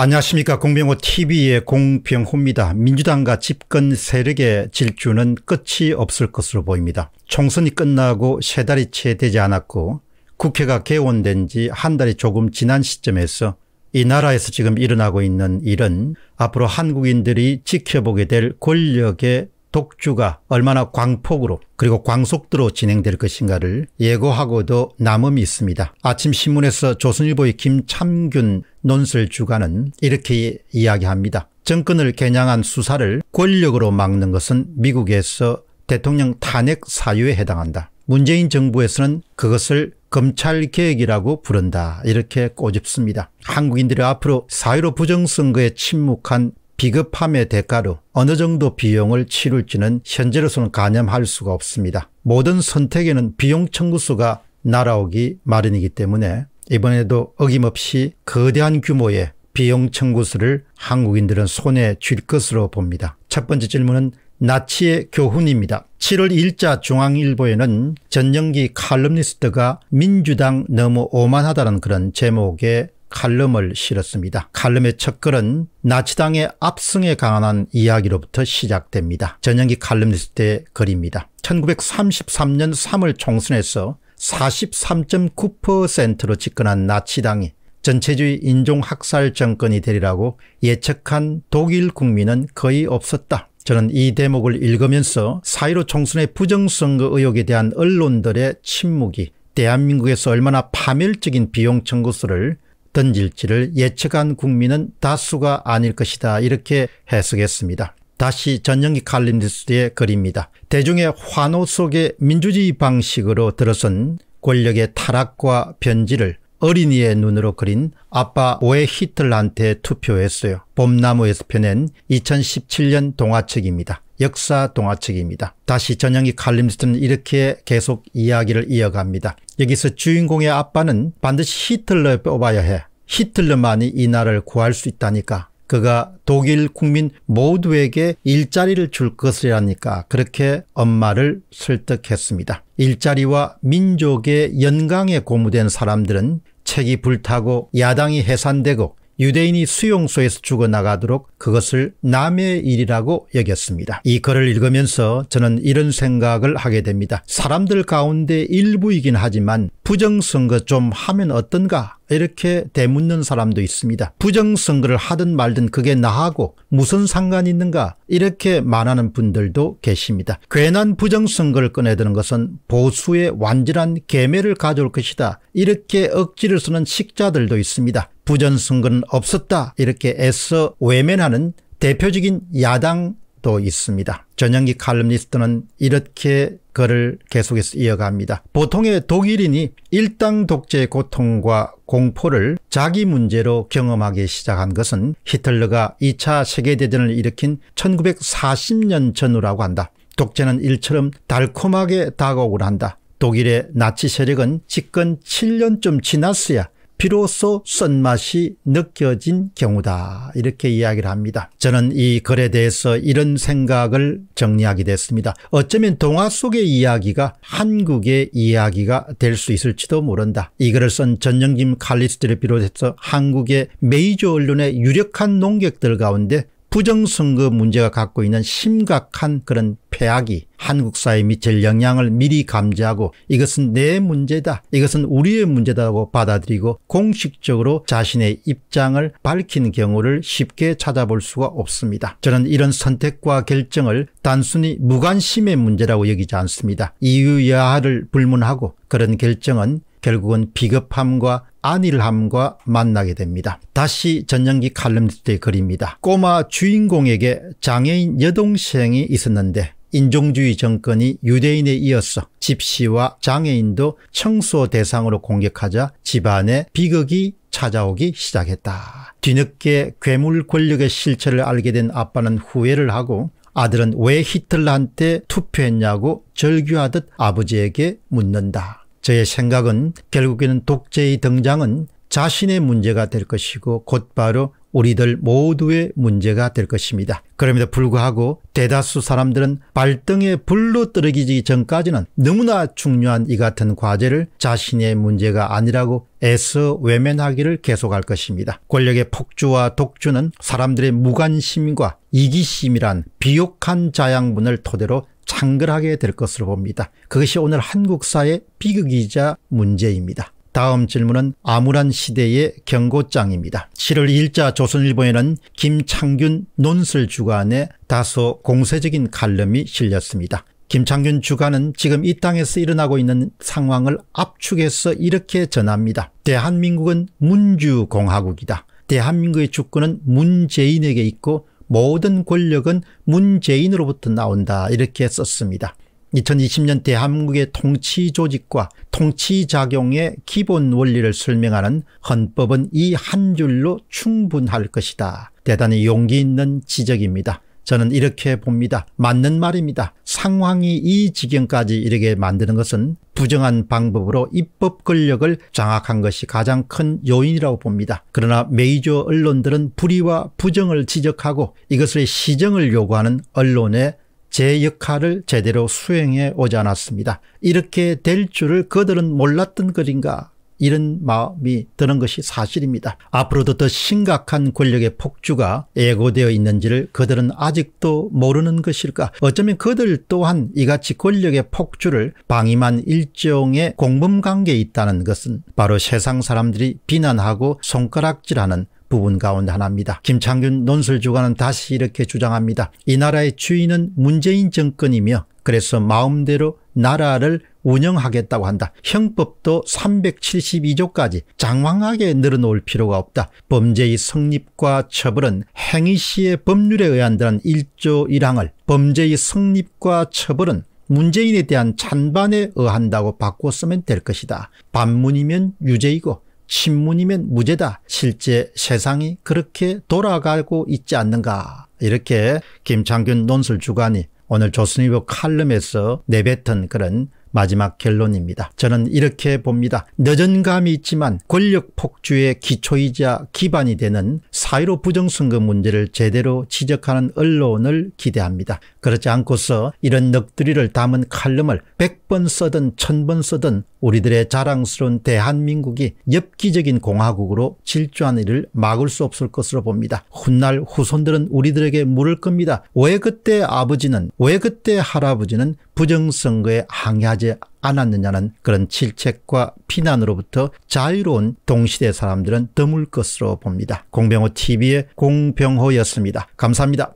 안녕하십니까 공병호TV의 공병호입니다. 민주당과 집권 세력의 질주는 끝이 없을 것으로 보입니다. 총선이 끝나고 세 달이 채 되지 않았고 국회가 개원된 지 한 달이 조금 지난 시점에서 이 나라에서 지금 일어나고 있는 일은 앞으로 한국인들이 지켜보게 될 권력의 독주가 얼마나 광폭으로 그리고 광속도로 진행될 것인가를 예고하고도 남음이 있습니다. 아침 신문에서 조선일보의 김참균 논설 주간은 이렇게 이야기합니다. 정권을 겨냥한 수사를 권력으로 막는 것은 미국에서 대통령 탄핵 사유에 해당한다. 문재인 정부에서는 그것을 검찰 개혁이라고 부른다. 이렇게 꼬집습니다. 한국인들이 앞으로 사유로 부정선거에 침묵한 비급함의 대가로 어느 정도 비용을 치룰지는 현재로서는 가늠할 수가 없습니다. 모든 선택에는 비용 청구수가 날아오기 마련이기 때문에 이번에도 어김없이 거대한 규모의 비용 청구수를 한국인들은 손에 쥘 것으로 봅니다. 첫 번째 질문은 나치의 교훈입니다. 7월 1자 중앙일보에는 전영기 칼럼니스트가 민주당 너무 오만하다는 그런 제목의 칼럼을 실었습니다. 칼럼의 첫 글은 나치당의 압승에 관한 이야기로부터 시작됩니다. 전형기 칼럼니스트의 글입니다. 1933년 3월 총선에서 43.9%로 집권한 나치당이 전체주의 인종학살 정권이 되리라고 예측한 독일 국민은 거의 없었다. 저는 이 대목을 읽으면서 사1 5 총선의 부정선거 의혹에 대한 언론들의 침묵이 대한민국에서 얼마나 파멸적인 비용 청구수를 던질지를 예측한 국민은 다수가 아닐 것이다 이렇게 해석했습니다. 다시 전영기 칼린디스의 글입니다. 대중의 환호 속에 민주주의 방식으로 들어선 권력의 타락과 변질을 어린이의 눈으로 그린 아빠 오에 히틀러한테 투표했어요. 봄나무에서 펴낸 2017년 동화책입니다. 역사 동화책입니다. 다시 전형이 칼림스트는 이렇게 계속 이야기를 이어갑니다. 여기서 주인공의 아빠는 반드시 히틀러 뽑아야 해. 히틀러만이 이 나라를 구할 수 있다니까. 그가 독일 국민 모두에게 일자리를 줄 것이라니까 그렇게 엄마를 설득했습니다. 일자리와 민족의 연강에 고무된 사람들은 책이 불타고 야당이 해산되고 유대인이 수용소에서 죽어나가도록 그것을 남의 일이라고 여겼습니다. 이 글을 읽으면서 저는 이런 생각을 하게 됩니다. 사람들 가운데 일부이긴 하지만 부정선거 좀 하면 어떤가 이렇게 대묻는 사람도 있습니다. 부정선거를 하든 말든 그게 나하고 무슨 상관이 있는가 이렇게 말하는 분들도 계십니다. 괜한 부정선거를 꺼내드는 것은 보수의 완전한 계매를 가져올 것이다. 이렇게 억지를 쓰는 식자들도 있습니다. 부전승거는 없었다 이렇게 애써 외면하는 대표적인 야당도 있습니다. 전형기 칼럼니스트는 이렇게 글을 계속해서 이어갑니다. 보통의 독일인이 일당 독재의 고통과 공포를 자기 문제로 경험하기 시작한 것은 히틀러가 2차 세계대전을 일으킨 1940년 전후라고 한다. 독재는 일처럼 달콤하게 다가오곤 한다. 독일의 나치 세력은 집권 7년쯤 지났어야 비로소 쓴맛이 느껴진 경우다 이렇게 이야기를 합니다. 저는 이 글에 대해서 이런 생각을 정리하게 됐습니다. 어쩌면 동화 속의 이야기가 한국의 이야기가 될 수 있을지도 모른다. 이 글을 쓴 전영김 칼리스트를 비롯해서 한국의 메이저 언론의 유력한 농객들 가운데 부정선거 문제가 갖고 있는 심각한 그런 폐악이 한국 사회에 미칠 영향을 미리 감지하고 이것은 내 문제다 이것은 우리의 문제다고 라 받아들이고 공식적으로 자신의 입장을 밝힌 경우를 쉽게 찾아볼 수가 없습니다. 저는 이런 선택과 결정을 단순히 무관심의 문제라고 여기지 않습니다. 이유 여하를 불문하고 그런 결정은 결국은 비겁함과 안일함과 만나게 됩니다. 다시 전영기 칼럼니스트의 글입니다. 꼬마 주인공에게 장애인 여동생이 있었는데 인종주의 정권이 유대인에 이어서 집시와 장애인도 청소 대상으로 공격하자 집안에 비극이 찾아오기 시작했다. 뒤늦게 괴물 권력의 실체를 알게 된 아빠는 후회를 하고 아들은 왜 히틀러한테 투표했냐고 절규하듯 아버지에게 묻는다. 저의 생각은 결국에는 독재의 등장은 자신의 문제가 될 것이고 곧바로 우리들 모두의 문제가 될 것입니다. 그럼에도 불구하고 대다수 사람들은 발등에 불로 떨어지기 전까지는 너무나 중요한 이 같은 과제를 자신의 문제가 아니라고 애써 외면하기를 계속할 것입니다. 권력의 폭주와 독주는 사람들의 무관심과 이기심이란 비옥한 자양분을 토대로 창궐하게 될 것으로 봅니다. 그것이 오늘 한국사의 비극이자 문제입니다. 다음 질문은 암울한 시대의 경고장입니다. 7월 2일자 조선일보에는 김창균 논술 주간에 다소 공세적인 칼럼이 실렸습니다. 김창균 주간은 지금 이 땅에서 일어나고 있는 상황을 압축해서 이렇게 전합니다. 대한민국은 문주공화국이다. 대한민국의 주권은 문재인에게 있고 모든 권력은 문재인으로부터 나온다 이렇게 썼습니다. 2020년 대한민국의 통치 조직과 통치 작용의 기본 원리를 설명하는 헌법은 이 한 줄로 충분할 것이다. 대단히 용기 있는 지적입니다. 저는 이렇게 봅니다. 맞는 말입니다. 상황이 이 지경까지 이르게 만드는 것은 부정한 방법으로 입법 권력을 장악한 것이 가장 큰 요인이라고 봅니다. 그러나 메이저 언론들은 불의와 부정을 지적하고 이것을 시정을 요구하는 언론의 제 역할을 제대로 수행해 오지 않았습니다. 이렇게 될 줄을 그들은 몰랐던 것인가 이런 마음이 드는 것이 사실입니다. 앞으로도 더 심각한 권력의 폭주가 예고되어 있는지를 그들은 아직도 모르는 것일까 어쩌면 그들 또한 이같이 권력의 폭주를 방임한 일종의 공범관계에 있다는 것은 바로 세상 사람들이 비난하고 손가락질하는 부분 가운데 하나입니다. 김창균 논술주간은 다시 이렇게 주장합니다. 이 나라의 주인은 문재인 정권이며 그래서 마음대로 나라를 운영하겠다고 한다. 형법도 372조까지 장황하게 늘어놓을 필요가 없다. 범죄의 성립과 처벌은 행위 시의 법률에 의한다는 1조 1항을 범죄의 성립과 처벌은 문재인에 대한 찬반에 의한다고 바꿨으면될 것이다. 반문이면 유죄이고 친문이면 무죄다. 실제 세상이 그렇게 돌아가고 있지 않는가. 이렇게 김창균 논술주간이 오늘 조선일보 칼럼에서 내뱉은 그런 마지막 결론입니다. 저는 이렇게 봅니다. 늦은 감이 있지만 권력 폭주의 기초이자 기반이 되는 사회로 부정선거 문제를 제대로 지적하는 언론을 기대합니다. 그렇지 않고서 이런 넋두리를 담은 칼럼을 100번 써든 1000번 써든 우리들의 자랑스러운 대한민국이 엽기적인 공화국으로 질주한 일을 막을 수 없을 것으로 봅니다. 훗날 후손들은 우리들에게 물을 겁니다. 왜 그때 아버지는 왜 그때 할아버지는 부정선거에 항의하지 하지 않았느냐는 그런 질책과 비난으로부터 자유로운 동시대 사람들은 드물 것으로 봅니다. 공병호 TV의 공병호였습니다. 감사합니다.